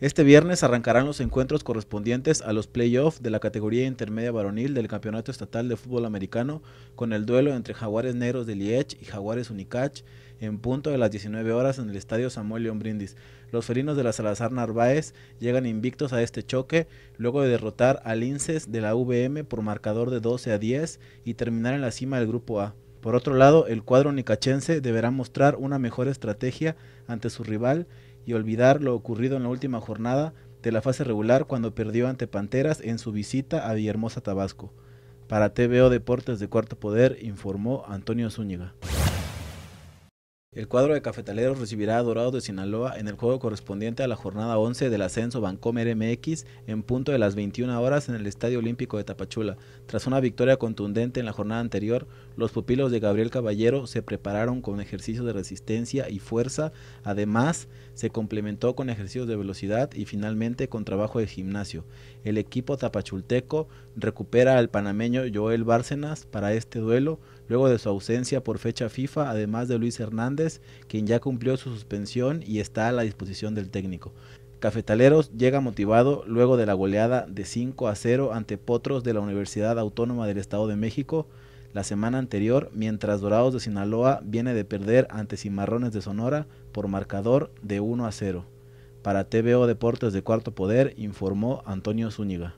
Este viernes arrancarán los encuentros correspondientes a los playoffs de la categoría intermedia varonil del Campeonato Estatal de Fútbol Americano con el duelo entre Jaguares Negros de Liech y Jaguares Unicach en punto de las 19 horas en el Estadio Samuel León Brindis. Los felinos de la Salazar Narváez llegan invictos a este choque luego de derrotar al Inces de la VM por marcador de 12 a 10 y terminar en la cima del Grupo A. Por otro lado, el cuadro nicachense deberá mostrar una mejor estrategia ante su rival y olvidar lo ocurrido en la última jornada de la fase regular cuando perdió ante Panteras en su visita a Villahermosa, Tabasco. Para TVO Deportes de Cuarto Poder informó Antonio Zúñiga. El cuadro de cafetaleros recibirá a Dorado de Sinaloa en el juego correspondiente a la jornada 11 del ascenso Bancomer MX en punto de las 21 horas en el Estadio Olímpico de Tapachula. Tras una victoria contundente en la jornada anterior, los pupilos de Gabriel Caballero se prepararon con ejercicios de resistencia y fuerza, además se complementó con ejercicios de velocidad y finalmente con trabajo de gimnasio. El equipo tapachulteco recupera al panameño Joel Bárcenas para este duelo, luego de su ausencia por fecha FIFA, además de Luis Hernández quien ya cumplió su suspensión y está a la disposición del técnico. Cafetaleros llega motivado luego de la goleada de 5 a 0 ante Potros de la Universidad Autónoma del Estado de México la semana anterior, mientras Dorados de Sinaloa viene de perder ante Cimarrones de Sonora por marcador de 1 a 0. Para TVO Deportes de Cuarto Poder informó Antonio Zúñiga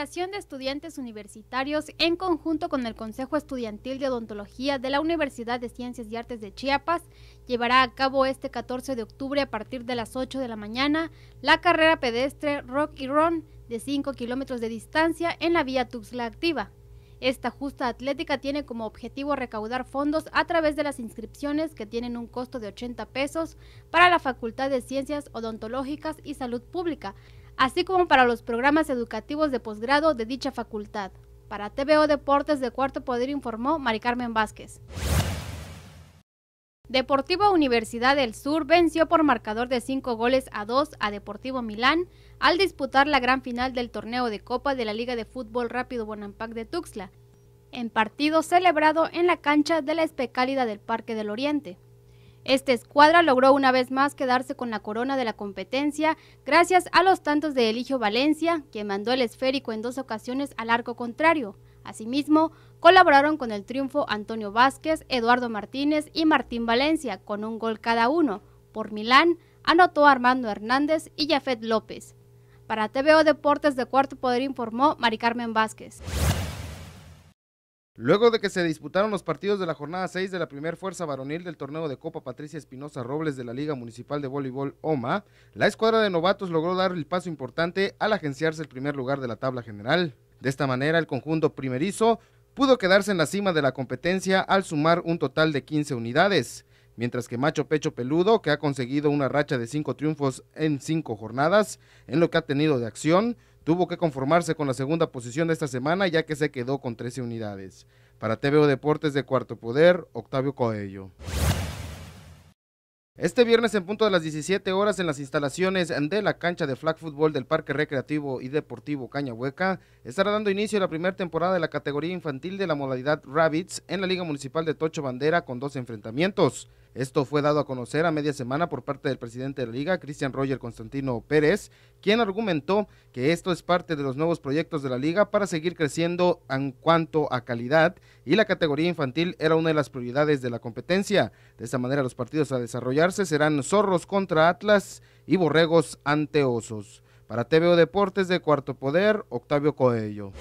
de Estudiantes Universitarios, en conjunto con el Consejo Estudiantil de Odontología de la Universidad de Ciencias y Artes de Chiapas, llevará a cabo este 14 de octubre a partir de las 8 de la mañana la carrera pedestre Rock y Run de 5 kilómetros de distancia en la vía Tuxla Activa. Esta justa atlética tiene como objetivo recaudar fondos a través de las inscripciones que tienen un costo de 80 pesos para la Facultad de Ciencias Odontológicas y Salud Pública, así como para los programas educativos de posgrado de dicha facultad. Para TVO Deportes de Cuarto Poder informó Mari Carmen Vázquez. Deportivo Universidad del Sur venció por marcador de 5 goles a 2 a Deportivo Milán al disputar la gran final del torneo de Copa de la Liga de Fútbol Rápido Bonampac de Tuxtla, en partido celebrado en la cancha de la Especálida del Parque del Oriente. Esta escuadra logró una vez más quedarse con la corona de la competencia gracias a los tantos de Eligio Valencia, quien mandó el esférico en dos ocasiones al arco contrario. Asimismo, colaboraron con el triunfo Antonio Vázquez, Eduardo Martínez y Martín Valencia, con un gol cada uno. Por Milán, anotó Armando Hernández y Jafet López. Para TVO Deportes de Cuarto Poder informó Mari Carmen Vázquez. Luego de que se disputaron los partidos de la jornada 6 de la primera fuerza varonil del torneo de Copa Patricia Espinosa Robles de la Liga Municipal de Voleibol OMA, la escuadra de novatos logró dar el paso importante al agenciarse el primer lugar de la tabla general. De esta manera, el conjunto primerizo pudo quedarse en la cima de la competencia al sumar un total de 15 unidades, mientras que Macho Pecho Peludo, que ha conseguido una racha de 5 triunfos en 5 jornadas, en lo que ha tenido de acción, tuvo que conformarse con la segunda posición de esta semana ya que se quedó con 13 unidades. Para TVO Deportes de Cuarto Poder, Octavio Coello. Este viernes en punto de las 17 horas en las instalaciones de la cancha de flag football del Parque Recreativo y Deportivo Caña Hueca estará dando inicio a la primera temporada de la categoría infantil de la modalidad Rabbits en la Liga Municipal de Tocho Bandera con dos enfrentamientos. Esto fue dado a conocer a media semana por parte del presidente de la liga, Cristian Roger Constantino Pérez, quien argumentó que esto es parte de los nuevos proyectos de la liga para seguir creciendo en cuanto a calidad y la categoría infantil era una de las prioridades de la competencia. De esta manera los partidos a desarrollarse serán zorros contra Atlas y borregos ante osos. Para TVO Deportes de Cuarto Poder, Octavio Coello.